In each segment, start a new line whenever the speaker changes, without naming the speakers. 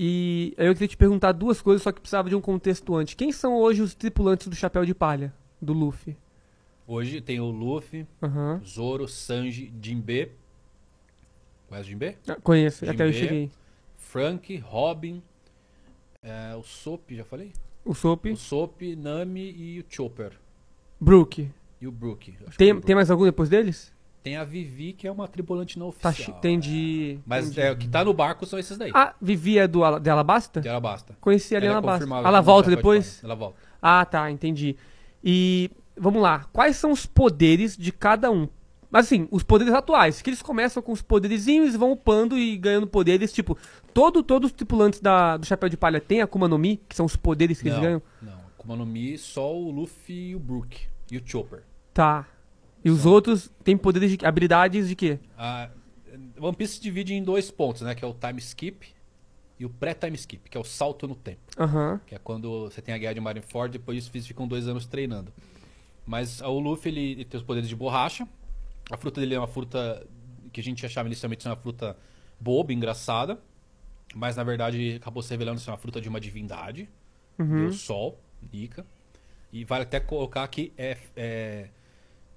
E eu queria te perguntar duas coisas, só que precisava de um contexto antes. Quem são hoje os tripulantes do Chapéu de Palha, do Luffy?
Hoje tem o Luffy, uhum. Zoro, Sanji, Jinbe. Conhece o Jinbe? Ah, conheço, Jinbe, até eu cheguei. É. Frank, Robin, é, o Soap, já falei? O Soap. O Sop, Nami e o Chopper. Brook. E o Brook. Tem, o Brook. tem
mais algum depois deles?
Tem a Vivi, que é uma tripulante não Tá, oficial. entendi. É. Mas entendi. É, o que tá no barco são esses daí. Ah, Vivi é
do, de Alabasta? De Alabasta. Conheci a Ela Basta. É Alabasta. Ela volta de depois? Ela volta. Ah, tá, entendi. E vamos lá. Quais são os poderes de cada um? Mas assim, os poderes atuais, que eles começam com os poderizinhos e vão upando e ganhando poderes, tipo, todo, todos os tripulantes da, do Chapéu de Palha têm Akuma no Mi, que são os poderes que eles ganham?
Não, não. Akuma no Mi, só o Luffy e o Brook. E o Chopper. Tá. E os outros têm poderes de habilidades de quê? Ah, One Piece se divide em dois pontos, né? Que é o time skip e o pré-time skip, que é o salto no tempo. Uhum. Que é quando você tem a guerra de Marineford e depois eles ficam dois anos treinando. Mas o Luffy, ele, ele, tem os poderes de borracha. A fruta dele é uma fruta que a gente achava inicialmente ser uma fruta boba, engraçada. Mas, na verdade, acabou se revelando ser uma fruta de uma divindade. Uhum. Do sol, Nika. E vale até colocar que é, é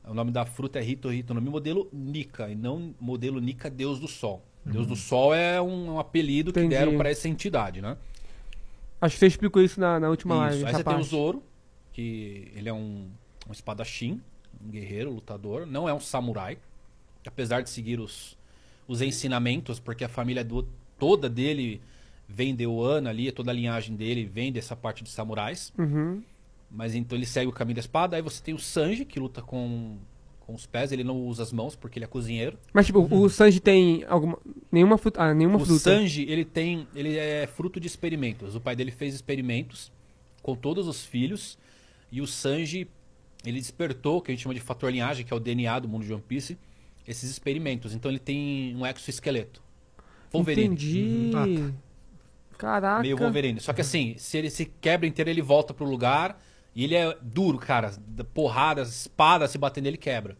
o nome da fruta é Rito nome modelo Nika, e não modelo Nika Deus do Sol. Uhum. Deus do uhum. Sol é um, um apelido Entendi. que deram para essa entidade, né?
Acho que você explicou isso na, na última isso. live. Aí você parte. tem o
Zoro, que ele é um, um espadachim, um guerreiro, lutador. Não é um samurai, apesar de seguir os, os ensinamentos, porque a família do, toda dele vem de Wano ali, toda a linhagem dele vem dessa parte de samurais. Uhum. Mas então ele segue o caminho da espada. Aí você tem o Sanji, que luta com, com os pés. Ele não usa as mãos, porque ele é cozinheiro.
Mas, tipo, uhum. o Sanji tem alguma... Nenhuma fruta? Ah, nenhuma o fruta. O Sanji,
ele tem... Ele é fruto de experimentos. O pai dele fez experimentos com todos os filhos. E o Sanji, ele despertou o que a gente chama de fator linhagem, que é o DNA do mundo de One Piece. Esses experimentos. Então ele tem um exoesqueleto. Wolverine. Entendi. Uhum. Ah, tá.
Caraca. Meio Wolverine.
Só que assim, se ele se quebra inteiro, ele volta pro lugar e ele é duro, cara. Porrada, espada, se bater nele, quebra.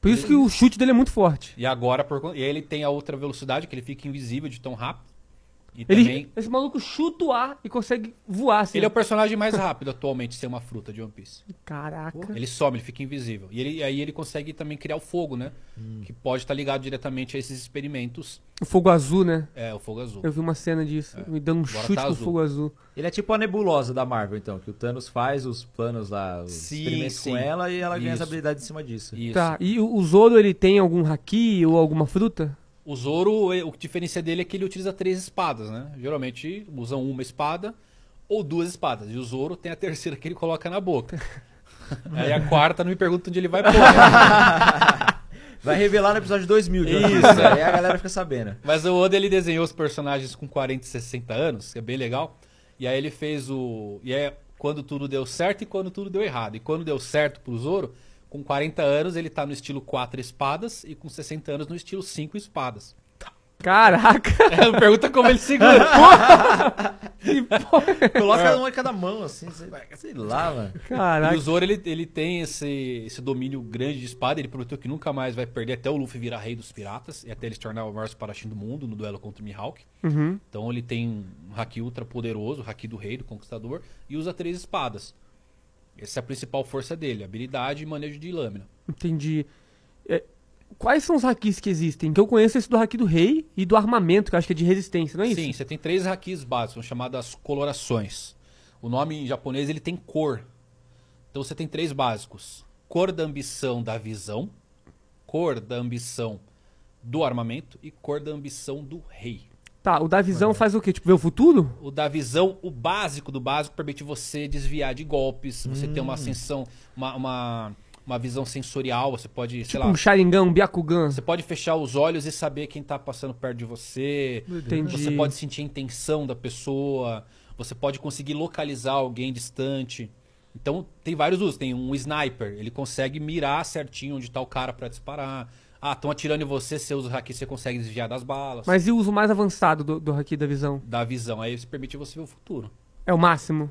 Por isso ele... que o chute dele é muito forte.
E agora, por... e ele tem a outra velocidade, que ele fica invisível de tão rápido. E ele, também... Esse
maluco chuta o ar e consegue voar. Assim. Ele é o personagem mais rápido
atualmente ser uma fruta de One Piece.
Caraca. Ele
some, ele fica invisível. E ele, aí ele consegue também criar o fogo, né? Hum. Que pode estar tá ligado diretamente a esses experimentos. O fogo azul, né? É, o fogo azul. Eu vi uma
cena disso, é. me dando um Agora tá chute tá com o fogo azul.
Ele é tipo a nebulosa da Marvel, então, que o Thanos faz os planos lá, os sim, experimentos sim. com ela e ela Isso. ganha as habilidades em cima disso. Isso. Tá, e
o Zoro ele tem algum haki ou alguma fruta?
O Zoro, o que diferencia dele é que ele utiliza três espadas, né? Geralmente usam uma espada ou duas espadas. E o Zoro tem a terceira que ele coloca na boca. Aí a quarta, não me pergunta onde ele vai pôr. Né? Vai revelar no episódio 2000. De Isso. É. Aí a galera fica sabendo. Mas o Oda, ele desenhou os personagens com 40 e 60 anos, que é bem legal. E aí ele fez o... E é quando tudo deu certo e quando tudo deu errado. E quando deu certo pro Zoro, com 40 anos, ele tá no estilo 4 espadas e com 60 anos no estilo 5 espadas. Caraca! É, pergunta como ele segura. Coloca uma em cada mão, assim, sei lá, mano. Caraca. E o Zoro, ele, ele tem esse, esse domínio grande de espada, ele prometeu que nunca mais vai perder até o Luffy virar rei dos piratas e até ele se tornar o maior espadachim do mundo no duelo contra o Mihawk. Uhum. Então ele tem um haki ultra poderoso, o haki do rei, do conquistador, e usa três espadas. Essa é a principal força dele, habilidade e manejo de lâmina.
Entendi. É, quais são os hakis
que existem? Que eu conheço esse do haki do rei e do armamento, que eu acho que é de resistência, não é Sim, isso? Sim, você tem três hakis básicos, chamadas colorações. O nome em japonês ele tem cor. Então você tem três básicos: cor da ambição da visão, cor da ambição do armamento e cor da ambição do rei.
Tá, o da visão faz o quê? Tipo, ver o futuro?
O da visão, o básico do básico, permite você desviar de golpes, você ter uma hum. ascensão, uma, uma, uma visão sensorial, você pode, sei tipo lá. um
Sharingan, um Byakugan. Você
pode fechar os olhos e saber quem tá passando perto de você. Entendi. Você pode sentir a intenção da pessoa. Você pode conseguir localizar alguém distante. Então, tem vários usos. Tem um sniper, ele consegue mirar certinho onde tá o cara para disparar. Ah, estão atirando em você, você usa o haki, você consegue desviar das balas.
Mas e o uso mais avançado do, do haki da visão?
Da visão, aí isso permite você ver o futuro.
É o máximo?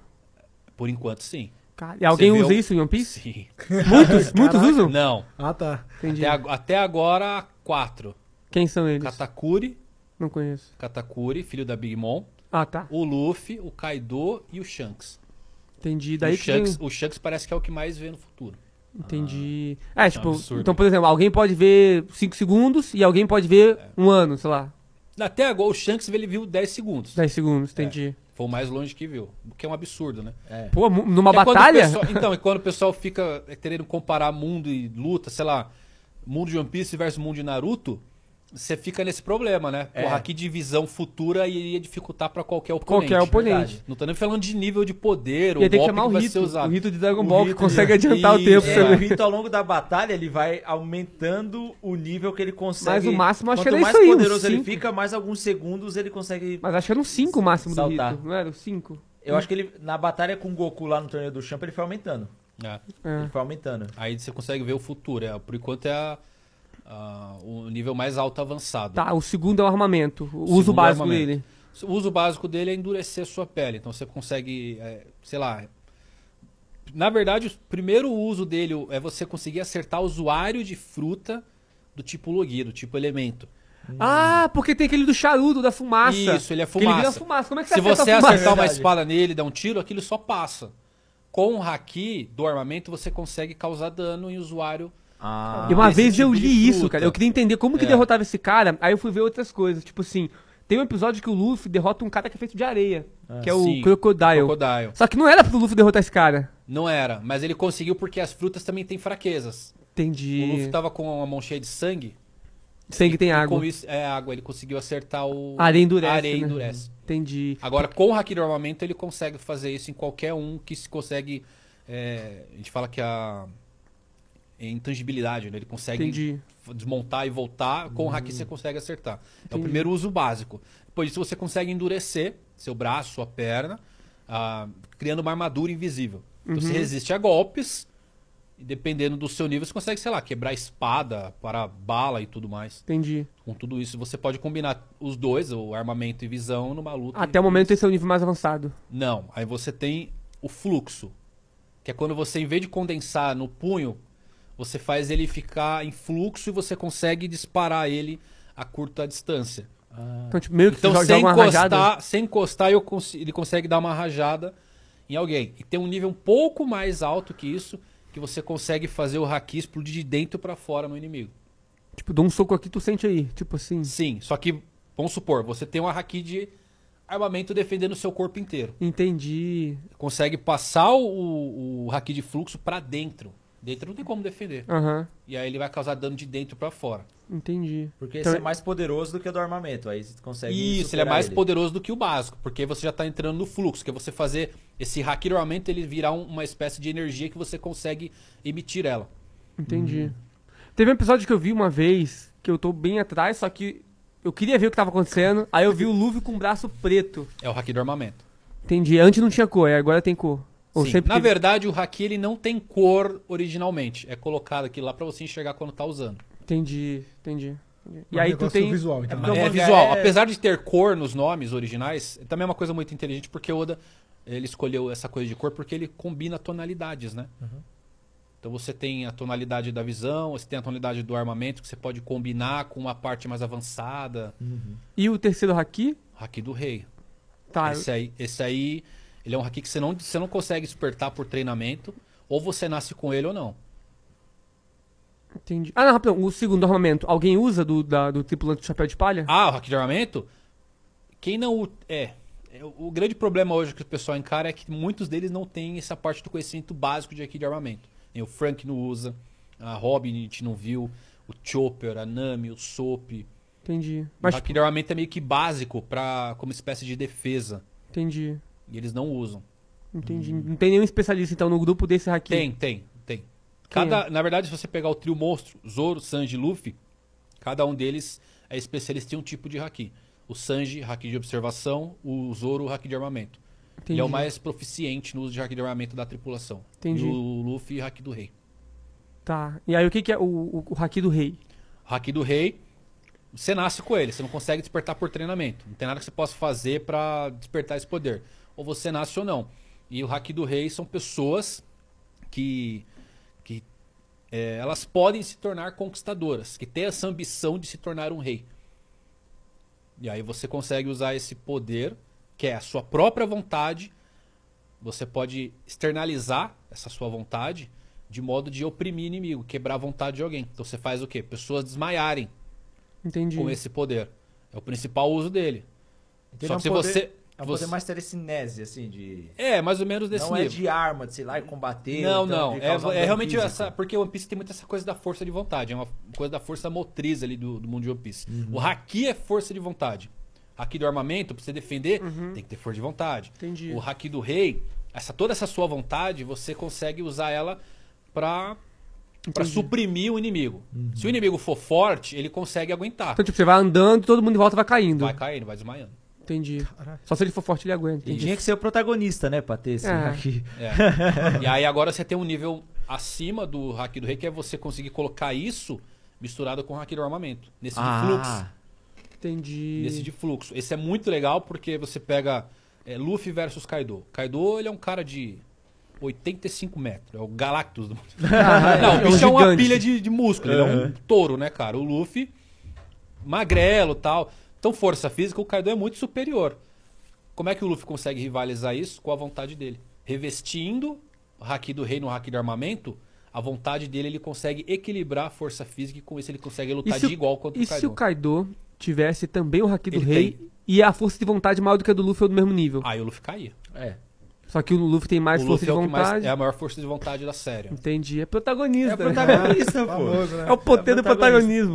Por enquanto, sim. Cara, e alguém usa isso em One Piece? Sim. Muitos? muitos usam? Não. Ah, tá. Entendi. Até, até agora, quatro. Quem são eles? Katakuri. Não conheço. Katakuri, filho da Big Mom. Ah, tá. O Luffy, o Kaido e o Shanks. Entendi. Daí o, Shanks, tem... o Shanks parece que é o que mais vê no futuro.
Entendi. Ah, é, tá tipo, então, por exemplo, alguém pode ver 5 segundos e alguém pode ver é. um ano, sei lá.
Até agora, o Shanks ele viu 10 segundos.
10 segundos, entendi.
É. Foi o mais longe que viu. O que é um absurdo, né? É. Pô, numa é batalha? Pessoal, então, e quando o pessoal fica querendo comparar mundo e luta, sei lá, mundo de One Piece versus mundo de Naruto você fica nesse problema, né? É. Porra, é. que divisão futura iria dificultar para qualquer oponente. Qualquer oponente. Verdade. Não tô nem falando de nível de poder, ou golpe que, chamar o que vai ser usado. O rito de Dragon Ball que consegue de... adiantar e... o tempo. É, o rito ao longo da batalha, ele vai aumentando o nível que ele consegue. Mas o máximo acho Quanto que era é mais isso aí, poderoso ele fica, mais alguns segundos ele consegue
Mas acho que era um 5 o máximo
saltar. do rito, não era? O 5? Eu hum. acho que ele, na batalha com o Goku lá no torneio do Champ, ele foi aumentando. É. Ele foi aumentando. É. Aí você consegue ver o futuro. É, por enquanto é a Uh, o nível mais alto avançado. Tá,
o segundo é o armamento, o, é o uso básico é dele.
O uso básico dele é endurecer sua pele. Então você consegue, é, sei lá. Na verdade, o primeiro uso dele é você conseguir acertar o usuário de fruta do tipo logui, do tipo elemento. Hum.
Ah, porque tem aquele do charuto, da fumaça. Isso, ele é fumaça. Ele vira fumaça. Como é que você Se você acertar uma espada
nele, dar um tiro, aquilo só passa. Com o haki do armamento, você consegue causar dano em usuário ah, e uma vez tipo eu li isso, cara. Eu queria entender como que é. derrotava
esse cara. Aí eu fui ver outras coisas. Tipo assim, tem um episódio que o Luffy derrota um cara que é feito de areia. Ah, que é sim. o Crocodile. Crocodile. Só que não era pro Luffy derrotar esse cara. Não
era, mas ele conseguiu porque as frutas também têm fraquezas. Entendi. O Luffy tava com a mão cheia de sangue. Sangue e, tem água. Com isso, é água, ele conseguiu acertar o. A areia endurece. A areia né? endurece. Entendi. Agora, com o Haki do Armamento, ele consegue fazer isso em qualquer um que se consegue. É, a gente fala que a é em né? Ele consegue Entendi. desmontar e voltar. Com hum. o haki você consegue acertar. Entendi. É o primeiro uso básico. Depois disso você consegue endurecer seu braço, sua perna, ah, criando uma armadura invisível. Então uhum. você resiste a golpes. E dependendo do seu nível, você consegue, sei lá, quebrar espada para bala e tudo mais. Entendi. Com tudo isso, você pode combinar os dois, o armamento e visão, numa luta. Até o momento
esse é o nível mais avançado.
Não, aí você tem o fluxo. Que é quando você, em vez de condensar no punho, você faz ele ficar em fluxo e você consegue disparar ele a curta distância. Ah. Então, tipo, meio que então sem, encostar, sem encostar, eu cons ele consegue dar uma rajada em alguém. E tem um nível um pouco mais alto que isso, que você consegue fazer o haki explodir de dentro para fora no inimigo. Tipo, dou um soco aqui, tu sente aí, tipo assim. Sim, só que, vamos supor, você tem um haki de armamento defendendo o seu corpo inteiro. Entendi. Consegue passar o, o haki de fluxo para dentro. Dentro não tem como defender. Uhum. E aí ele vai causar dano de dentro para fora. Entendi. Porque então, esse é mais poderoso do que o do armamento. Aí você consegue. Isso, ele é mais ele. poderoso do que o básico. Porque você já está entrando no fluxo. Que é você fazer. Esse hack do armamento ele virar um, uma espécie de energia que você consegue emitir ela. Entendi.
Hum. Teve um episódio que eu vi uma vez. Que eu tô bem atrás, só que eu queria ver o que tava acontecendo. Aí eu vi o Luffy com o braço preto. É o hack do armamento. Entendi. Antes não tinha cor, agora tem cor. Sim. Na que...
verdade, o haki ele não tem cor originalmente. É colocado aqui lá para você enxergar quando tá usando.
Entendi, entendi.
É e aí tu tem é visual, então. É, é visual. É... Apesar de ter cor nos nomes originais, também é uma coisa muito inteligente porque Oda ele escolheu essa coisa de cor porque ele combina tonalidades, né? Uhum. Então você tem a tonalidade da visão, você tem a tonalidade do armamento que você pode combinar com uma parte mais avançada. Uhum. E o terceiro haki? Haki do rei. Tá. Esse aí, esse aí ele é um haki que você não, você não consegue despertar por treinamento, ou você nasce com ele ou não. Entendi. Ah, não, rapidão. O segundo armamento, alguém usa do,
da, do tripulante do chapéu de palha? Ah, o hack de armamento?
Quem não. É, é. O grande problema hoje que o pessoal encara é que muitos deles não têm essa parte do conhecimento básico de hack de armamento. O Frank não usa, a Robin a gente não viu, o Chopper, a Nami, o Soap. Entendi. Mas, o hack de armamento é meio que básico pra, como espécie de defesa. Entendi. E eles não usam.
Entendi. Não tem nenhum especialista, então, no grupo desse hacking? Tem, tem,
tem. Cada, é? Na verdade, se você pegar o trio monstro, Zoro, Sanji e Luffy, cada um deles é especialista em um tipo de haki. O Sanji, haki de observação, o Zoro, haki de armamento. Entendi. Ele é o mais proficiente no uso de haki de armamento da tripulação. Entendi. E o Luffy, haki do rei.
Tá. E aí, o que, que é o, o, o haki do rei?
O haki do rei você nasce com ele, você não consegue despertar por treinamento. Não tem nada que você possa fazer para despertar esse poder ou você nasce ou não. E o Haki do rei são pessoas que, que é, elas podem se tornar conquistadoras, que têm essa ambição de se tornar um rei. E aí você consegue usar esse poder, que é a sua própria vontade, você pode externalizar essa sua vontade de modo de oprimir inimigo, quebrar a vontade de alguém. Então você faz o quê? Pessoas desmaiarem Entendi. com esse poder. É o principal uso dele. Só é que se poder... você você... poder mais telecinese, assim, de. É, mais ou menos desse não é nível. Não é de arma, de sei lá, e combater. Não, então, não. É, é, realmente físico. essa. Porque o One Piece tem muito essa coisa da força de vontade. É uma coisa da força motriz ali do, do mundo de One Piece. Uhum. O haki é força de vontade. Haki do armamento, pra você defender, uhum. tem que ter força de vontade. Entendi. O haki do rei, essa, toda essa sua vontade, você consegue usar ela pra para suprimir o inimigo. Uhum. Se o inimigo for forte, ele consegue aguentar. Então, tipo, você vai
andando e todo mundo em volta vai caindo. Vai caindo, vai desmaiando. Entendi. Caraca. Só se ele for forte, ele
aguenta. Entendi. E tinha que ser o protagonista, né, pra ter esse é. haki. É. e aí agora você tem um nível acima do haki do rei, que é você conseguir colocar isso misturado com o haki do armamento. Nesse ah. de fluxo.
Entendi. Nesse de
fluxo. Esse é muito legal porque você pega é, Luffy versus Kaido. Kaido, ele é um cara de 85 metros. É o Galactus do mundo. Ah, é. Não, o bicho é, é um é uma pilha de, de músculo. Uhum. Ele é um touro, né, cara? O Luffy, magrelo tal. Então, força física, o Kaido é muito superior. Como é que o Luffy consegue rivalizar isso com a vontade dele? Revestindo o Haki do Rei no Haki do Armamento, a vontade dele ele consegue equilibrar a força física e com isso ele consegue lutar de igual contra o Kaido. E se o
Kaido tivesse também o Haki do ele Rei tem... e a força de vontade maior do que a do Luffy ou do mesmo nível? Aí o Luffy caía. É. Só que o Luffy tem mais o força de é vontade. É, mais, é, a
maior força de vontade da série.
Entendi. É protagonista. É protagonista, é pô. Famoso, né? É o poder é do protagonismo.